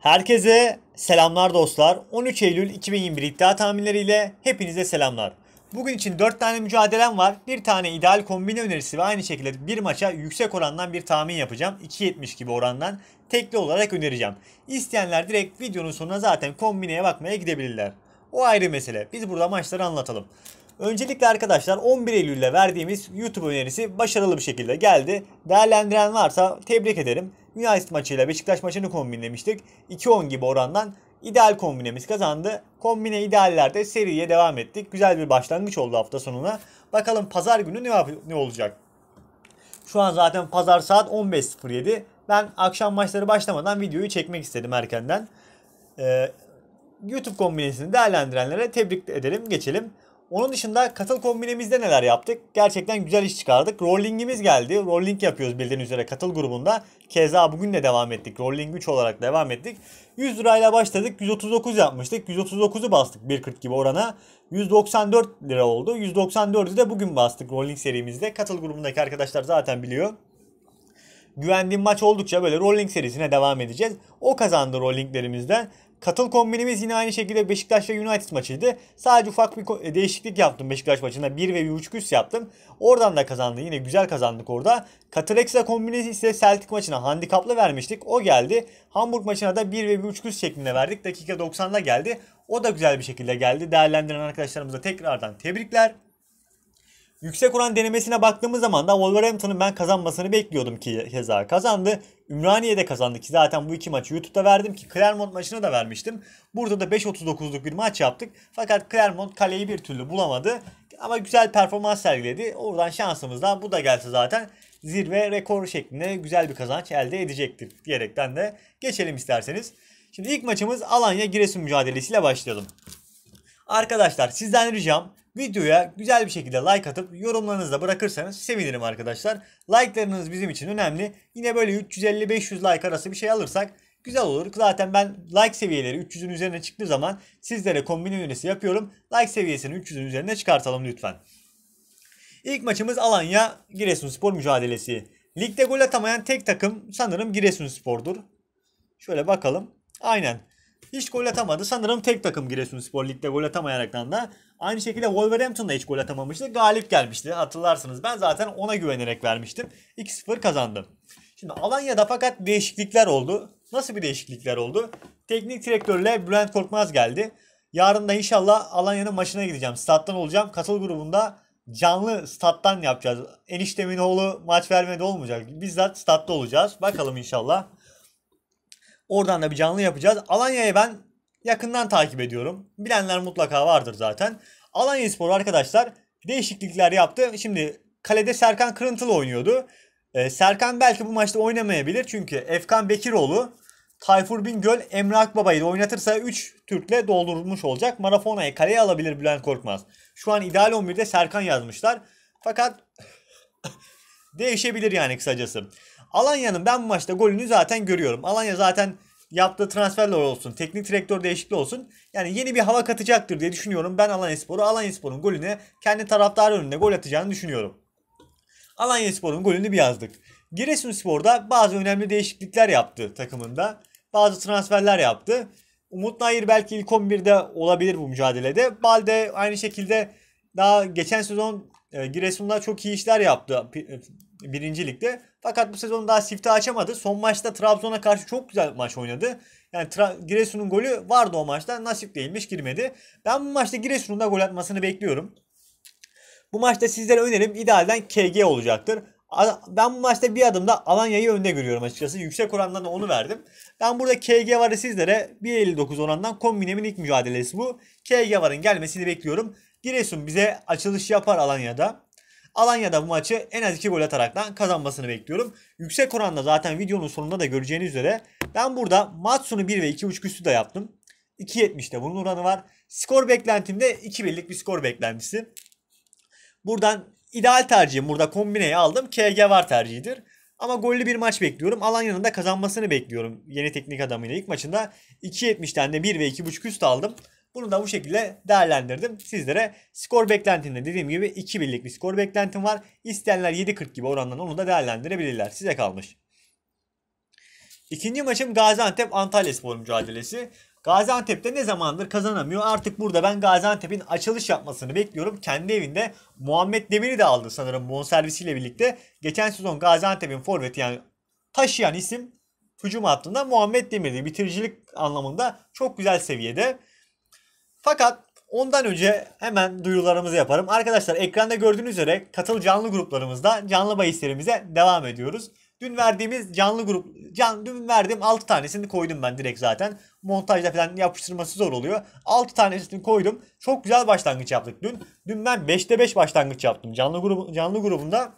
Herkese selamlar dostlar. 13 Eylül 2021 iddia tahminleriyle hepinize selamlar. Bugün için 4 tane mücadelem var. Bir tane ideal kombine önerisi ve aynı şekilde bir maça yüksek orandan bir tahmin yapacağım. 2.70 gibi orandan tekli olarak önereceğim. İsteyenler direkt videonun sonuna zaten kombineye bakmaya gidebilirler. O ayrı mesele. Biz burada maçları anlatalım. Öncelikle arkadaşlar 11 Eylül'de verdiğimiz YouTube önerisi başarılı bir şekilde geldi. Değerlendiren varsa tebrik ederim. United maçıyla Beşiktaş maçını kombinlemiştik. 2-10 gibi orandan ideal kombinemiz kazandı. Kombine ideallerde seriye devam ettik. Güzel bir başlangıç oldu hafta sonuna. Bakalım pazar günü ne, ne olacak? Şu an zaten pazar saat 15.07. Ben akşam maçları başlamadan videoyu çekmek istedim erkenden. Ee, YouTube kombinesini değerlendirenlere tebrik edelim, geçelim. Onun dışında katıl kombinemizde neler yaptık? Gerçekten güzel iş çıkardık. Rolling'imiz geldi. Rolling yapıyoruz bildiğiniz üzere katıl grubunda. Keza bugün de devam ettik. Rolling 3 olarak devam ettik. 100 lirayla başladık. 139 yapmıştık. 139'u bastık 1.40 gibi orana. 194 lira oldu. 194'ü de bugün bastık Rolling serimizde. Katıl grubundaki arkadaşlar zaten biliyor güvendiğim maç oldukça böyle rolling serisine devam edeceğiz. O kazandı rollinglerimizden. Katıl kombinimiz yine aynı şekilde Beşiktaş ve United maçıydı. Sadece ufak bir e, değişiklik yaptım Beşiktaş maçında. 1 ve 1.5 üst yaptım. Oradan da kazandı. Yine güzel kazandık orada. Katıl ekstra kombinimiz ise Celtic maçına handikaplı vermiştik. O geldi. Hamburg maçına da 1 ve 1.5 üst şeklinde verdik. Dakika 90'da geldi. O da güzel bir şekilde geldi. Değerlendiren arkadaşlarımıza tekrardan tebrikler. Yüksek oran denemesine baktığımız zaman da Wolverhampton'un ben kazanmasını bekliyordum ki keza kazandı. de kazandı ki zaten bu iki maçı YouTube'da verdim ki Clermont maçına da vermiştim. Burada da 5.39'luk bir maç yaptık. Fakat Clermont kaleyi bir türlü bulamadı. Ama güzel performans sergiledi. Oradan şansımızdan bu da gelse zaten zirve rekor şeklinde güzel bir kazanç elde edecektir diyerekten de geçelim isterseniz. Şimdi ilk maçımız Alanya Giresun mücadelesiyle başlayalım. Arkadaşlar sizden ricam Videoya güzel bir şekilde like atıp yorumlarınızı da bırakırsanız sevinirim arkadaşlar. Like'larınız bizim için önemli. Yine böyle 350-500 like arası bir şey alırsak güzel olur. Zaten ben like seviyeleri 300'ün üzerine çıktığı zaman sizlere kombin önerisi yapıyorum. Like seviyesini 300'ün üzerine çıkartalım lütfen. İlk maçımız Alanya Giresunspor mücadelesi. Ligde gol atamayan tek takım sanırım Giresunspor'dur. Şöyle bakalım. Aynen hiç gol atamadı. Sanırım tek takım Giresunspor ligde gol atamayaraktan da aynı şekilde Wolverhampton da hiç gol atamamıştı. Galip gelmişti hatırlarsınız. Ben zaten ona güvenerek vermiştim. 2-0 kazandım. Şimdi Alanya'da fakat değişiklikler oldu. Nasıl bir değişiklikler oldu? Teknik direktörle Bülent Korkmaz geldi. Yarın da inşallah Alanya'nın maçına gideceğim. Stat'tan olacağım. Katıl grubunda canlı stat'tan yapacağız. Eniştemin oğlu maç vermedi olmayacak. Bizzat statta olacağız. Bakalım inşallah. Oradan da bir canlı yapacağız. Alanya'yı ben yakından takip ediyorum. Bilenler mutlaka vardır zaten. Alanya Spor arkadaşlar değişiklikler yaptı. Şimdi kalede Serkan Kırıntılı oynuyordu. Ee, Serkan belki bu maçta oynamayabilir. Çünkü Efkan Bekiroğlu, Tayfur Bingöl, Emre Akbaba'yı da oynatırsa 3 Türk'le doldurulmuş olacak. Marafona'yı kaleye alabilir Bülent Korkmaz. Şu an ideal 11'de Serkan yazmışlar. Fakat değişebilir yani kısacası. Alanya'nın ben bu maçta golünü zaten görüyorum. Alanya zaten yaptığı transferler olsun, teknik direktör değişikliği olsun. Yani yeni bir hava katacaktır diye düşünüyorum. Ben Alanyaspor'u Alanyaspor'un golünü kendi taraftarı önünde gol atacağını düşünüyorum. Alanyaspor'un golünü bir yazdık. Giresunspor'da bazı önemli değişiklikler yaptı takımında. Bazı transferler yaptı. Umut Nayir belki ilk 11'de olabilir bu mücadelede. Balde aynı şekilde daha geçen sezon e, Giresun'da çok iyi işler yaptı birincilikte Fakat bu sezon daha sifti açamadı. Son maçta Trabzon'a karşı çok güzel maç oynadı. Yani Tra- Giresun'un golü vardı o maçta. Nasip değilmiş girmedi. Ben bu maçta Giresun'un da gol atmasını bekliyorum. Bu maçta sizlere önerim idealden KG olacaktır. Ben bu maçta bir adımda Alanya'yı önde görüyorum açıkçası. Yüksek orandan onu verdim. Ben burada KG varı sizlere 1.59 orandan kombinemin ilk mücadelesi bu. KG varın gelmesini bekliyorum. Giresun bize açılış yapar Alanya'da. Alanya'da bu maçı en az 2 gol ataraktan kazanmasını bekliyorum. Yüksek oranda zaten videonun sonunda da göreceğiniz üzere ben burada maç sonu 1 ve 2.5 üstü de yaptım. 2.70'te bunun oranı var. Skor beklentimde 2 birlik bir skor beklentisi. Buradan ideal tercihim burada kombineyi aldım. KG var tercihidir. Ama gollü bir maç bekliyorum. Alanya'nın da kazanmasını bekliyorum. Yeni teknik adamıyla ilk maçında 2.70'ten de 1 ve 2.5 üst aldım. Bunu da bu şekilde değerlendirdim. Sizlere skor beklentimde dediğim gibi 2 birlik bir skor beklentim var. İsteyenler 7.40 gibi orandan onu da değerlendirebilirler. Size kalmış. İkinci maçım Gaziantep Antalya Spor mücadelesi. de ne zamandır kazanamıyor. Artık burada ben Gaziantep'in açılış yapmasını bekliyorum. Kendi evinde Muhammed Demir'i de aldı sanırım bonservisiyle birlikte. Geçen sezon Gaziantep'in forveti yani taşıyan isim hücum hattında Muhammed Demir'di. Bitiricilik anlamında çok güzel seviyede. Fakat ondan önce hemen duyurularımızı yaparım. Arkadaşlar ekranda gördüğünüz üzere katıl canlı gruplarımızda canlı bahislerimize devam ediyoruz. Dün verdiğimiz canlı grup can dün verdiğim 6 tanesini koydum ben direkt zaten. Montajda falan yapıştırması zor oluyor. 6 tanesini koydum. Çok güzel başlangıç yaptık dün. Dün ben 5'te 5 başlangıç yaptım. Canlı grubu canlı grubunda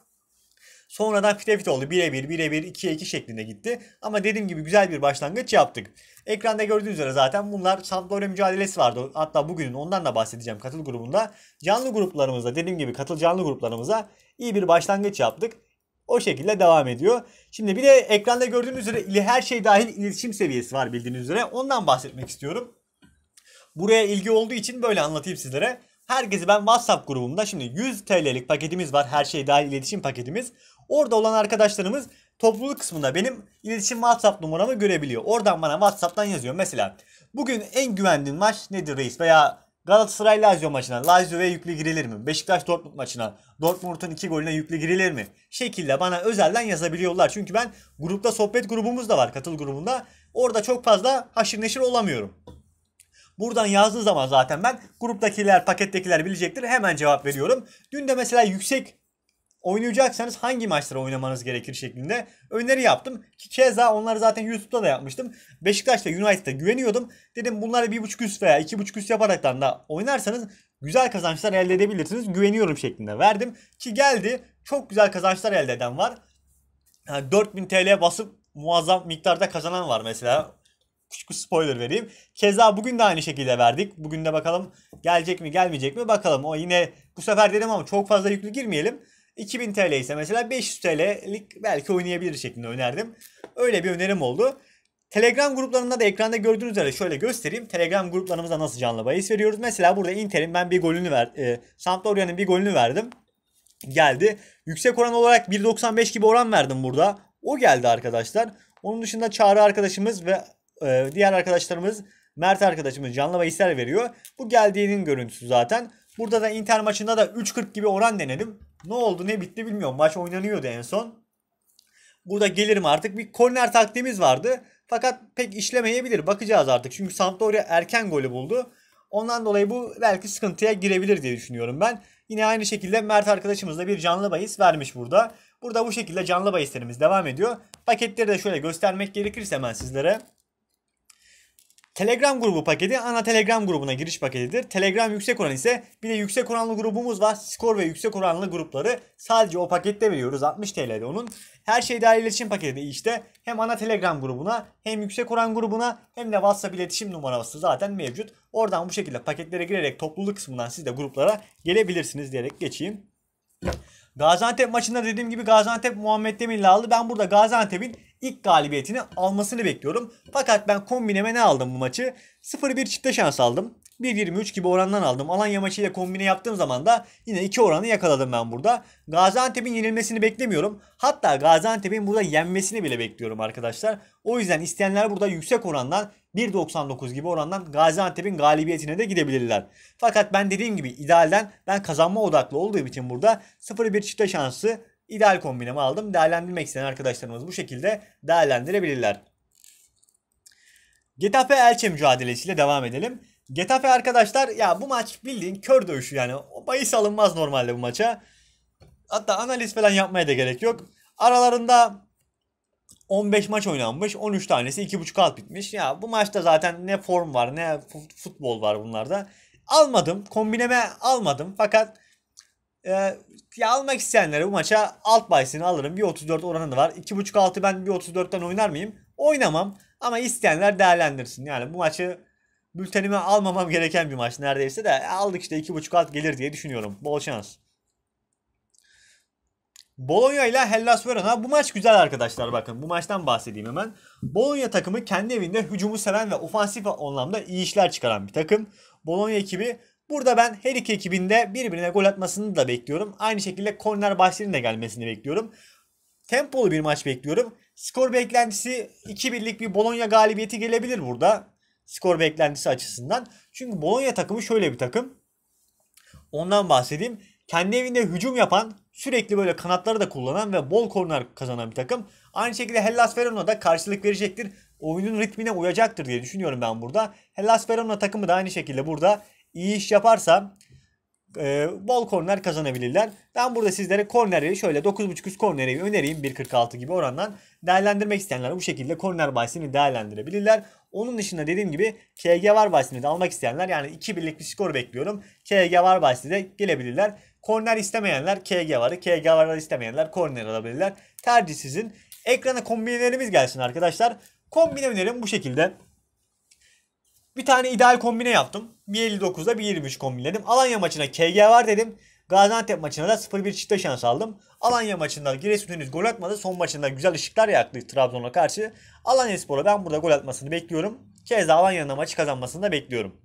Sonradan fite fite oldu. 1'e 1, 1'e 1, 2'ye 2 şeklinde gitti. Ama dediğim gibi güzel bir başlangıç yaptık. Ekranda gördüğünüz üzere zaten bunlar Sampdoria mücadelesi vardı. Hatta bugünün ondan da bahsedeceğim katıl grubunda. Canlı gruplarımızda dediğim gibi katıl canlı gruplarımıza iyi bir başlangıç yaptık. O şekilde devam ediyor. Şimdi bir de ekranda gördüğünüz üzere her şey dahil iletişim seviyesi var bildiğiniz üzere. Ondan bahsetmek istiyorum. Buraya ilgi olduğu için böyle anlatayım sizlere. Herkesi ben WhatsApp grubumda şimdi 100 TL'lik paketimiz var. Her şey dahil iletişim paketimiz. Orada olan arkadaşlarımız topluluk kısmında benim iletişim WhatsApp numaramı görebiliyor. Oradan bana WhatsApp'tan yazıyor. Mesela bugün en güvendiğin maç nedir reis? Veya Galatasaray Lazio maçına Lazio'ya yüklü girilir mi? Beşiktaş Dortmund maçına Dortmund'un 2 golüne yüklü girilir mi? Şekilde bana özelden yazabiliyorlar. Çünkü ben grupta sohbet grubumuz da var katıl grubunda. Orada çok fazla haşır neşir olamıyorum. Buradan yazdığı zaman zaten ben gruptakiler, pakettekiler bilecektir. Hemen cevap veriyorum. Dün de mesela yüksek oynayacaksanız hangi maçlara oynamanız gerekir şeklinde öneri yaptım. Ki keza onları zaten YouTube'da da yapmıştım. Beşiktaş'ta, ve güveniyordum. Dedim bunları 1.5 üst veya 2.5 üst yaparaktan da oynarsanız güzel kazançlar elde edebilirsiniz. Güveniyorum şeklinde verdim. Ki geldi çok güzel kazançlar elde eden var. Yani 4000 TL basıp muazzam miktarda kazanan var mesela küçük bir spoiler vereyim. Keza bugün de aynı şekilde verdik. Bugün de bakalım gelecek mi gelmeyecek mi bakalım. O yine bu sefer dedim ama çok fazla yüklü girmeyelim. 2000 TL ise mesela 500 TL'lik belki oynayabilir şeklinde önerdim. Öyle bir önerim oldu. Telegram gruplarında da ekranda gördüğünüz üzere şöyle göstereyim. Telegram gruplarımızda nasıl canlı bahis veriyoruz. Mesela burada Inter'in ben bir golünü ver, e, Sampdoria'nın bir golünü verdim. Geldi. Yüksek oran olarak 1.95 gibi oran verdim burada. O geldi arkadaşlar. Onun dışında Çağrı arkadaşımız ve e, diğer arkadaşlarımız Mert arkadaşımız canlı bahisler veriyor. Bu geldiğinin görüntüsü zaten. Burada da Inter maçında da 3.40 gibi oran denedim. Ne oldu ne bitti bilmiyorum. Maç oynanıyordu en son. Burada gelirim artık. Bir korner taktiğimiz vardı. Fakat pek işlemeyebilir. Bakacağız artık. Çünkü Sampdoria erken golü buldu. Ondan dolayı bu belki sıkıntıya girebilir diye düşünüyorum ben. Yine aynı şekilde Mert arkadaşımız da bir canlı bahis vermiş burada. Burada bu şekilde canlı bahislerimiz devam ediyor. Paketleri de şöyle göstermek gerekirse hemen sizlere. Telegram grubu paketi ana Telegram grubuna giriş paketidir. Telegram yüksek oran ise bir de yüksek oranlı grubumuz var. Skor ve yüksek oranlı grupları sadece o pakette veriyoruz. 60 TL'de onun. Her şey dahil iletişim paketi işte. Hem ana Telegram grubuna hem yüksek oran grubuna hem de WhatsApp iletişim numarası zaten mevcut. Oradan bu şekilde paketlere girerek topluluk kısmından siz de gruplara gelebilirsiniz diyerek geçeyim. Gaziantep maçında dediğim gibi Gaziantep Muhammed Demir'le aldı. Ben burada Gaziantep'in ilk galibiyetini almasını bekliyorum. Fakat ben kombineme ne aldım bu maçı? 0-1 çifte şans aldım. 1.23 gibi orandan aldım. Alanya maçıyla kombine yaptığım zaman da yine 2 oranı yakaladım ben burada. Gaziantep'in yenilmesini beklemiyorum. Hatta Gaziantep'in burada yenmesini bile bekliyorum arkadaşlar. O yüzden isteyenler burada yüksek orandan 1.99 gibi orandan Gaziantep'in galibiyetine de gidebilirler. Fakat ben dediğim gibi idealden ben kazanma odaklı olduğum için burada 0-1 çifte şansı ideal kombinemi aldım. Değerlendirmek isteyen arkadaşlarımız bu şekilde değerlendirebilirler. Getafe Elçe mücadelesiyle devam edelim. Getafe arkadaşlar ya bu maç bildiğin kör dövüşü yani. O bahis alınmaz normalde bu maça. Hatta analiz falan yapmaya da gerek yok. Aralarında 15 maç oynanmış. 13 tanesi 2.5 alt bitmiş. Ya bu maçta zaten ne form var ne futbol var bunlarda. Almadım. Kombineme almadım. Fakat ee, almak isteyenlere bu maça alt bahisini alırım. 1.34 oranı da var. 2.5 altı ben 1.34'ten oynar mıyım? Oynamam. Ama isteyenler değerlendirsin. Yani bu maçı bültenime almamam gereken bir maç neredeyse de e, aldık işte 2.5 alt gelir diye düşünüyorum. Bol şans. Bologna ile Hellas Verona bu maç güzel arkadaşlar bakın bu maçtan bahsedeyim hemen. Bologna takımı kendi evinde hücumu seven ve ofansif anlamda iyi işler çıkaran bir takım. Bologna ekibi Burada ben her iki ekibin de birbirine gol atmasını da bekliyorum. Aynı şekilde korner bahsinin da gelmesini bekliyorum. Tempolu bir maç bekliyorum. Skor beklentisi 2-1'lik bir Bologna galibiyeti gelebilir burada. Skor beklentisi açısından. Çünkü Bologna takımı şöyle bir takım. Ondan bahsedeyim. Kendi evinde hücum yapan, sürekli böyle kanatları da kullanan ve bol korner kazanan bir takım. Aynı şekilde Hellas Verona da karşılık verecektir. Oyunun ritmine uyacaktır diye düşünüyorum ben burada. Hellas Verona takımı da aynı şekilde burada iyi iş yaparsa e, bol korner kazanabilirler. Ben burada sizlere korneri şöyle 9.5 üst korneri önereyim 1.46 gibi orandan. Değerlendirmek isteyenler bu şekilde korner bahisini değerlendirebilirler. Onun dışında dediğim gibi KG var bahisini de almak isteyenler yani 2 birlik bir skor bekliyorum. KG var bahisi de gelebilirler. Korner istemeyenler KG varı, KG varları istemeyenler korner alabilirler. Tercih sizin. Ekrana kombinelerimiz gelsin arkadaşlar. Kombine önerim bu şekilde. Bir tane ideal kombine yaptım. 1.59'da 1.23 kombinledim. Alanya maçına KG var dedim. Gaziantep maçına da 0-1 çifte şans aldım. Alanya maçında Giresun henüz gol atmadı. Son maçında güzel ışıklar yaktı Trabzon'a karşı. Alanya Spor'a ben burada gol atmasını bekliyorum. Keza Alanya'nın maçı kazanmasını da bekliyorum.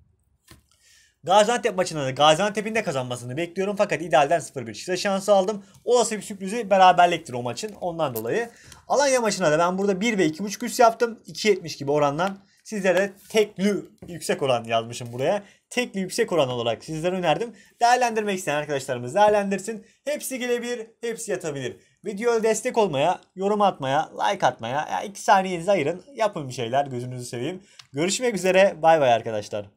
Gaziantep maçında da Gaziantep'in de kazanmasını bekliyorum. Fakat idealden 0-1 çifte şansı aldım. Olası bir sürprizi beraberliktir o maçın. Ondan dolayı. Alanya maçına da ben burada 1 ve 2.5 üst yaptım. 2.70 gibi orandan Sizlere tekli yüksek oran yazmışım buraya. Tekli yüksek oran olarak sizlere önerdim. Değerlendirmek isteyen arkadaşlarımız değerlendirsin. Hepsi gelebilir, hepsi yatabilir. Videoya destek olmaya, yorum atmaya, like atmaya, 2 yani saniyenizi ayırın. Yapın bir şeyler gözünüzü seveyim. Görüşmek üzere, bay bay arkadaşlar.